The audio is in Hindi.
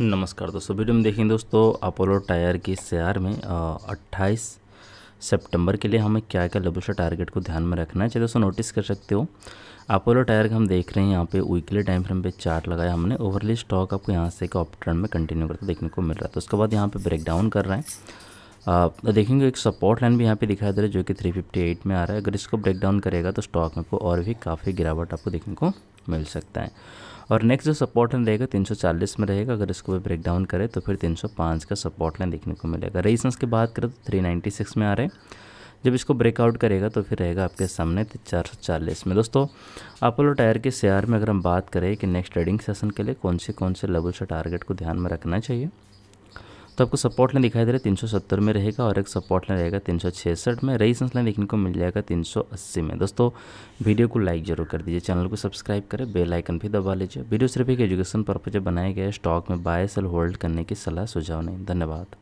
नमस्कार दोस्तों वीडियो में देखेंगे दोस्तों अपोलो टायर की शेयर में अट्ठाईस सितंबर के लिए हमें क्या क्या लबोशा टारगेट को ध्यान में रखना है चलिए दोस्तों नोटिस कर सकते हो अपोलो टायर का हम देख रहे हैं यहाँ पे वीकली टाइम फ्रेम पे चार्ट लगाया हमने ओवरली स्टॉक आपको यहाँ से एक ऑप्टर्न में कंटिन्यू करते देखने को मिल रहा है तो उसके बाद यहाँ पे ब्रेकडाउन कर रहे हैं देखेंगे एक सपोर्ट लाइन भी यहाँ पे दिखाई दे रहा है जो कि 358 में आ रहा है अगर इसको ब्रेक डाउन करेगा तो स्टॉक में को और भी काफ़ी गिरावट आपको देखने को मिल सकता है और नेक्स्ट जो सपोर्ट लाइन रहेगा 340 में रहेगा अगर इसको भी ब्रेक डाउन करें तो फिर 305 का सपोर्ट लाइन देखने को मिलेगा रेजिस्टेंस की बात करें तो थ्री में आ रहे हैं जब इसको ब्रेकआउट करेगा तो फिर रहेगा आपके सामने चार सौ चालीस में दोस्तों अपोलो टायर के शेयर में अगर हम बात करें कि नेक्स्ट ट्रेडिंग सेशन के लिए कौन से कौन से लेवल से टारगेट को ध्यान में रखना चाहिए तो आपको सपोर्ट लाइन दिखाई दे रहा है 370 में रहेगा और एक सपोर्ट लाइन रहेगा तीन में रेजिस्टेंस लाइन देखने को मिल जाएगा 380 में दोस्तों वीडियो को लाइक जरूर कर दीजिए चैनल को सब्सक्राइब करें बेल आइकन भी दबा लीजिए वीडियो सिर्फ एक एजुकेशन पर्पज बनाए गए स्टॉक में बाय सेल होल्ड करने की सलाह सुझाव नहीं धन्यवाद